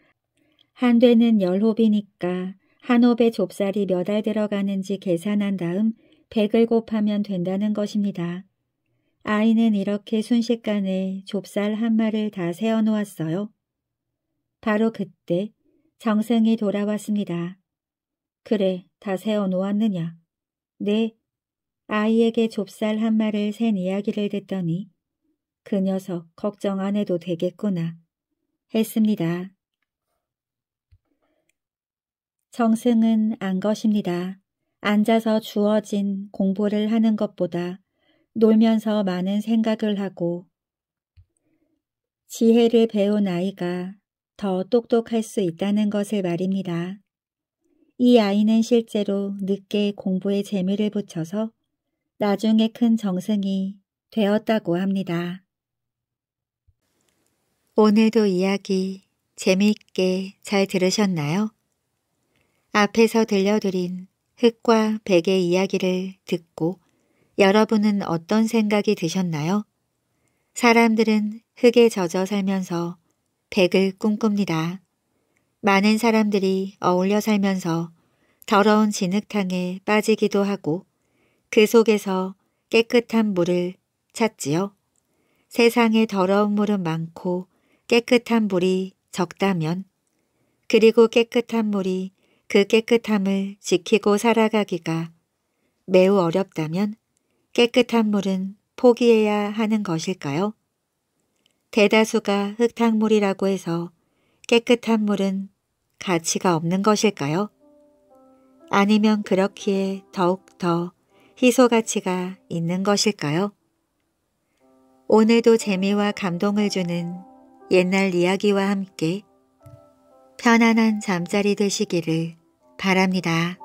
한 대는 열홉이니까 한 홉의 좁쌀이 몇 알 들어가는지 계산한 다음 백을 곱하면 된다는 것입니다. 아이는 이렇게 순식간에 좁쌀 한 마를 리다세어놓았어요 바로 그때 정승이 돌아왔습니다. 그래, 다세어놓았느냐 네. 아이에게 좁쌀 한 마를 리센 이야기를 듣더니 그 녀석 걱정 안 해도 되겠구나 했습니다. 정승은 안 것입니다. 앉아서 주어진 공부를 하는 것보다 놀면서 많은 생각을 하고 지혜를 배운 아이가 더 똑똑할 수 있다는 것을 말입니다. 이 아이는 실제로 늦게 공부에 재미를 붙여서 나중에 큰 정승이 되었다고 합니다. 오늘도 이야기 재미있게 잘 들으셨나요? 앞에서 들려드린 흑과 백의 이야기를 듣고 여러분은 어떤 생각이 드셨나요? 사람들은 흙에 젖어 살면서 백을 꿈꿉니다. 많은 사람들이 어울려 살면서 더러운 진흙탕에 빠지기도 하고 그 속에서 깨끗한 물을 찾지요. 세상에 더러운 물은 많고 깨끗한 물이 적다면 그리고 깨끗한 물이 그 깨끗함을 지키고 살아가기가 매우 어렵다면 깨끗한 물은 포기해야 하는 것일까요? 대다수가 흙탕물이라고 해서 깨끗한 물은 가치가 없는 것일까요? 아니면 그렇기에 더욱더 희소가치가 있는 것일까요? 오늘도 재미와 감동을 주는 옛날 이야기와 함께 편안한 잠자리 되시기를 바랍니다.